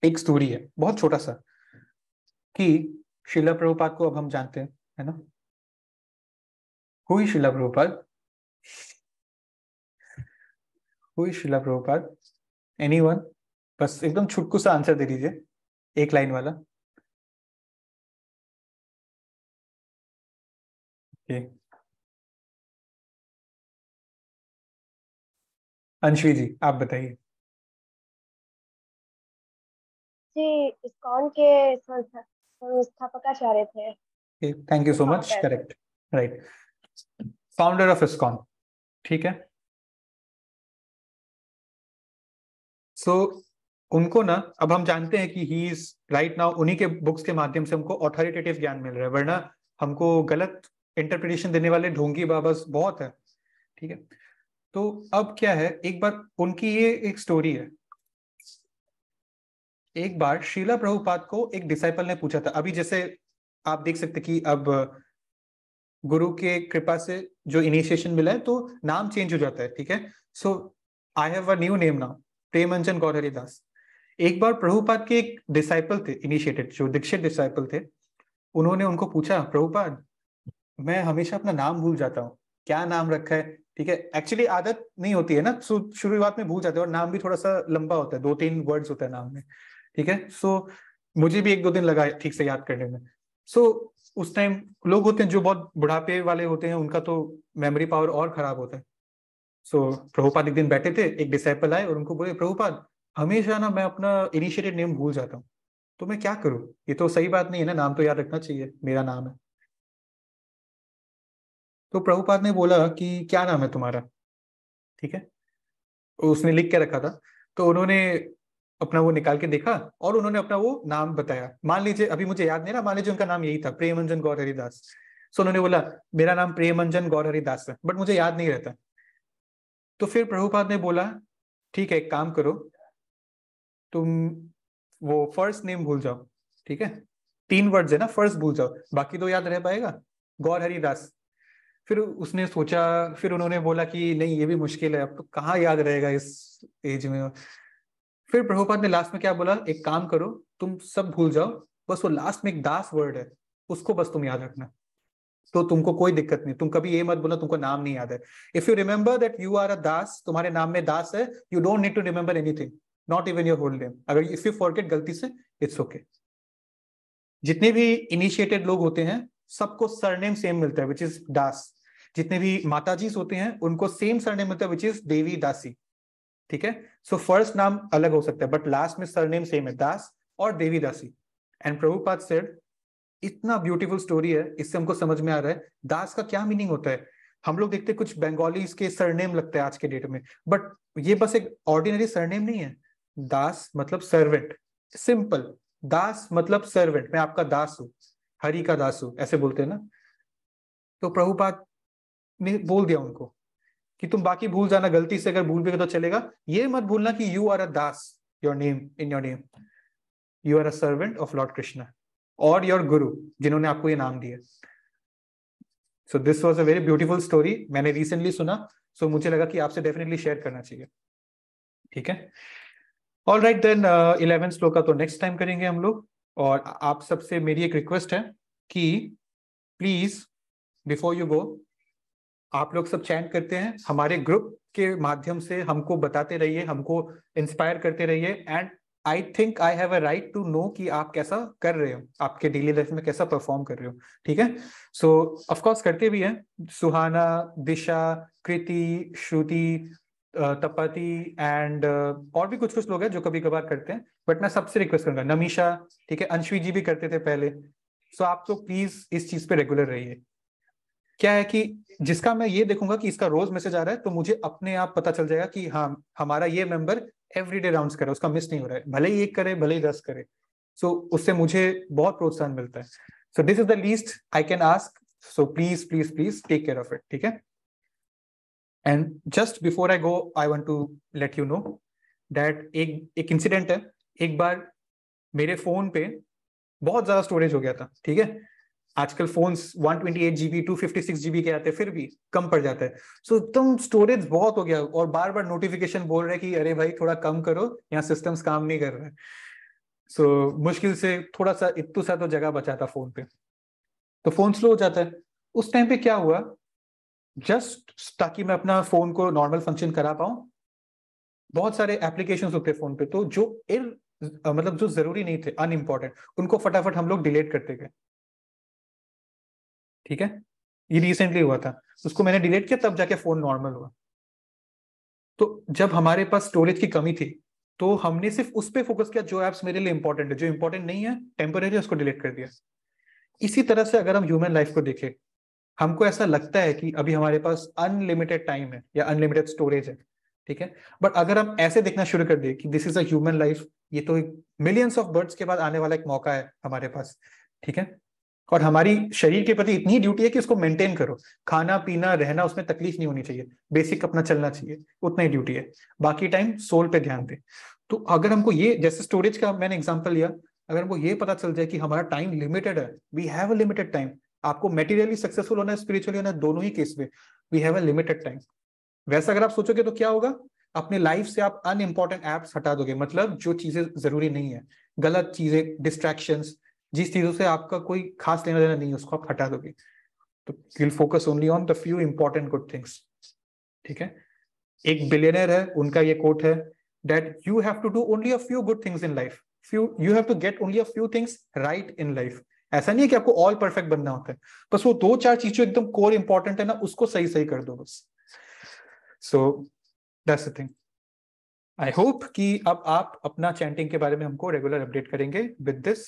एक स्टोरी है बहुत छोटा सा कि शिला प्रभुपाद को अब हम जानते हैं है ना हुई शिला प्रभुपाद हुई शिला प्रभुपाद एनी वन बस एकदम छुटकू सा आंसर दे दीजिए एक लाइन वाला ओके अंशवी जी आप बताइए जी इस्कॉन के संस्थापकाचार्य थे thank you so much correct right founder of ISKCON ठीक है सो so, उनको ना अब हम जानते हैं कि ही इज राइट नाउ उन्हीं के बुक्स के माध्यम से हमको ऑथोरिटेटिव ज्ञान मिल रहा है वरना हमको गलत इंटरप्रिटेशन देने वाले ढोंगी बाबस बहुत है ठीक है तो अब क्या है एक बार उनकी ये एक स्टोरी है एक बार शीला प्रभुपाद को एक डिसाइपल ने पूछा था अभी जैसे आप देख सकते कि अब गुरु के कृपा से जो इनिशिएशन मिला है तो नाम चेंज हो जाता है ठीक है so I have a new name now Premanjan Gaurhari Das एक बार प्रभुपाद के एक डिसाइपल थे इनिशिएटेड जो दीक्षित डिसाइपल थे उन्होंने उनको पूछा प्रभुपाद मैं हमेशा अपना नाम भूल जाता हूँ क्या नाम रखा है ठीक है एक्चुअली आदत नहीं होती है ना शुरुआत में भूल जाते हैं और नाम भी थोड़ा सा लंबा होता है दो तीन वर्ड्स होता है नाम में ठीक है सो so, मुझे भी एक दो दिन लगा ठीक से याद करने में सो so, उस टाइम लोग होते हैं जो बहुत बुढ़ापे वाले होते हैं उनका तो मेमोरी पावर और खराब होता है सो so, प्रभुपाद एक दिन बैठे थे एक डिसाइपल आए और उनको बोले प्रभुपाद हमेशा ना मैं अपना इनिशिएटिव नेम भूल जाता हूँ तो मैं क्या करूँ ये तो सही बात नहीं है ना नाम तो याद रखना चाहिए मेरा नाम है तो प्रभुपाद ने बोला कि क्या नाम है तुम्हारा ठीक है तो उसने लिख के रखा था तो उन्होंने अपना वो निकाल के देखा और उन्होंने अपना वो नाम बताया मान लीजिए अभी मुझे याद नहीं ना मान लीजिए उनका नाम यही था प्रेमंजन गौर हरिदास सो उन्होंने बोला मेरा नाम प्रेमंजन गौर हरिदास है बट मुझे याद नहीं रहता तो फिर प्रभुपाद ने बोला ठीक है एक काम करो तुम वो फर्स्ट नेम भूल जाओ ठीक है तीन वर्ड्स है ना फर्स्ट भूल जाओ बाकी तो याद रह पाएगा गौर हरिदास फिर उसने सोचा फिर उन्होंने बोला कि नहीं ये भी मुश्किल है अब तो कहाँ याद रहेगा इस एज में फिर प्रभुपाद ने लास्ट में क्या बोला एक काम करो तुम सब भूल जाओ बस वो लास्ट में एक दास वर्ड है उसको बस तुम याद रखना तो तुमको कोई दिक्कत नहीं तुम कभी ये मत बोलो तुमको नाम नहीं याद है if you remember that you are a das तुम्हारे नाम में दास है you don't need to remember anything not even your whole name अगर इफ यू फॉरगेट गलती से इट्स ओके जितने भी इनिशिएटेड लोग होते हैं सबको सरनेम सेम मिलता है विच इज दास जितने भी माता होते हैं उनको सेम सरनेम मिलता है विच इज देवी दासी ठीक है सो फर्स्ट नाम अलग हो सकता है बट लास्ट में सरनेम सेम है दास और देवी दासी एंड प्रभुपाद सेड इतना ब्यूटीफुल स्टोरी है इससे हमको समझ में आ रहा है दास का क्या मीनिंग होता है हम लोग देखते कुछ बंगालीज के सरनेम लगते हैं आज के डेट में बट ये बस एक ऑर्डिनरी सरनेम नहीं है दास मतलब सर्वेंट सिंपल दास मतलब सर्वेंट मैं आपका दास हूँ हरि का दास हूँ ऐसे बोलते हैं ना तो प्रभुपाद ने बोल दिया उनको कि तुम बाकी भूल जाना गलती से अगर भूल भी तो चलेगा ये मत भूलना कि you are a das your name in your name you are a servant of lord Krishna और योर गुरु जिन्होंने आपको ये नाम दिया so this was a very beautiful story मैंने रिसेंटली सुना सो so मुझे लगा कि आपसे डेफिनेटली शेयर करना चाहिए ठीक है all right then eleven sloka तो नेक्स्ट टाइम करेंगे हम लोग और आप सबसे मेरी एक रिक्वेस्ट है कि प्लीज बिफोर यू गो आप लोग सब चैन करते हैं हमारे ग्रुप के माध्यम से हमको बताते रहिए हमको इंस्पायर करते रहिए and I think I have a right to know कि आप कैसा कर रहे हो आपके डेली लाइफ में कैसा परफॉर्म कर रहे हो ठीक है सो ऑफकोर्स करते भी हैं सुहाना दिशा कृति श्रुति तपति एंड और भी कुछ कुछ लोग हैं जो कभी कभार करते हैं बट मैं सबसे रिक्वेस्ट करूंगा नमीशा ठीक है अंशवी जी भी करते थे पहले सो so, आप तो प्लीज इस चीज पे रेगुलर रहिए क्या है कि जिसका मैं ये देखूंगा कि इसका रोज मैसेज आ रहा है तो मुझे अपने आप पता चल जाएगा कि हाँ हमारा ये मेंबर एवरी डे राउंड करे उसका मिस नहीं हो रहा है भले ही एक करे भले ही दस करे सो so, उससे मुझे बहुत प्रोत्साहन मिलता है so this is the least I can ask so please please please take care of it ठीक है and just before I go I want to let you know that एक एक इंसिडेंट है एक बार मेरे फोन पे बहुत ज्यादा स्टोरेज हो गया था ठीक है आजकल फोन 128 जीबी 256 जीबी के आते हैं फिर भी कम पड़ जाता है सो so, तुम स्टोरेज बहुत हो गया और बार बार नोटिफिकेशन बोल रहे कि अरे भाई थोड़ा कम करो यहाँ सिस्टम्स काम नहीं कर रहे सो so, मुश्किल से थोड़ा सा इतू सा तो जगह बचाता फोन पे तो फोन स्लो हो जाता है उस टाइम पे क्या हुआ जस्ट ताकि मैं अपना फोन को नॉर्मल फंक्शन करा पाऊं बहुत सारे एप्लीकेशन होते फोन पे तो जो इन मतलब जो जरूरी नहीं थे अनइम्पॉर्टेंट उनको फटाफट हम लोग डिलीट करते गए ठीक है ये रिसेंटली हुआ था उसको मैंने डिलीट किया तब जाके फोन नॉर्मल हुआ तो जब हमारे पास स्टोरेज की कमी थी तो हमने सिर्फ उस पर फोकस किया जो एप्स मेरे लिए इंपॉर्टेंट है जो इंपॉर्टेंट नहीं है टेम्परेरी उसको डिलीट कर दिया इसी तरह से अगर हम ह्यूमन लाइफ को देखें हमको ऐसा लगता है कि अभी हमारे पास अनलिमिटेड टाइम है या अनलिमिटेड स्टोरेज है ठीक है बट अगर हम ऐसे देखना शुरू कर दिए कि this is a human life ये तो मिलियंस ऑफ बर्ड्स के बाद आने वाला एक मौका है हमारे पास ठीक है और हमारी शरीर के प्रति इतनी ड्यूटी है कि उसको मेंटेन करो खाना पीना रहना उसमें तकलीफ नहीं होनी चाहिए बेसिक अपना चलना चाहिए उतना ही ड्यूटी है बाकी टाइम सोल पे ध्यान दें तो अगर हमको ये जैसे स्टोरेज का मैंने एग्जाम्पल लिया अगर हमको ये पता चल जाए कि हमारा टाइम लिमिटेड है we have a limited time आपको मेटीरियली सक्सेसफुल होना है स्पिरिचुअली होना है दोनों ही केस में we have a limited time वैसा अगर आप सोचोगे तो क्या होगा अपने लाइफ से आप इम्पॉर्टेंट एप्स हटा दोगे मतलब जो चीजें जरूरी नहीं है गलत चीजें डिस्ट्रैक्शंस जिस चीजों से आपका कोई खास लेना देना नहीं है उसको आप हटा दोगे तो will focus only on the few important good things ठीक है एक बिलियनर है उनका ये कोट है that you have to do only a few good things in life few you have to get only a few things right in life ऐसा नहीं है कि आपको ऑल परफेक्ट बनना होता है बस वो दो चार चीजों एकदम कोर इंपॉर्टेंट है ना उसको सही सही कर दो बस so that's the thing I hope कि अब आप अपना चैंटिंग के बारे में हमको रेगुलर अपडेट करेंगे with this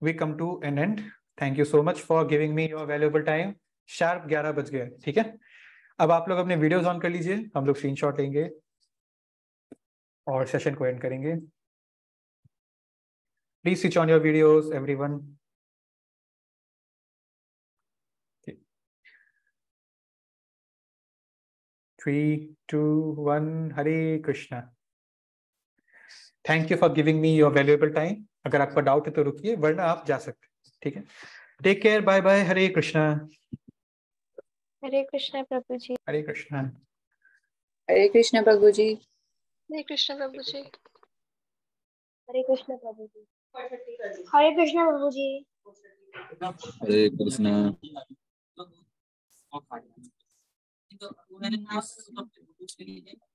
we come to an end. Thank you so much for giving me your valuable time. Sharp ग्यारह बज गया ठीक है अब आप लोग अपने वीडियोज ऑन कर लीजिए हम लोग स्क्रीनशॉट लेंगे और सेशन को एंड करेंगे please switch on your videos everyone three, two, one. Hare Krishna. Thank you for giving me your valuable time. अगर आपका डाउट है तो रुकिए वरना आप जा सकते हैं ठीक है take care bye bye Hare Krishna Hare Krishna Prabhu ji Hare Krishna Hare Krishna Prabhu ji Hare Krishna Prabhu ji Hare Krishna Prabhu ji Hare Krishna Prabhu ji Hare Krishna Hare Krishna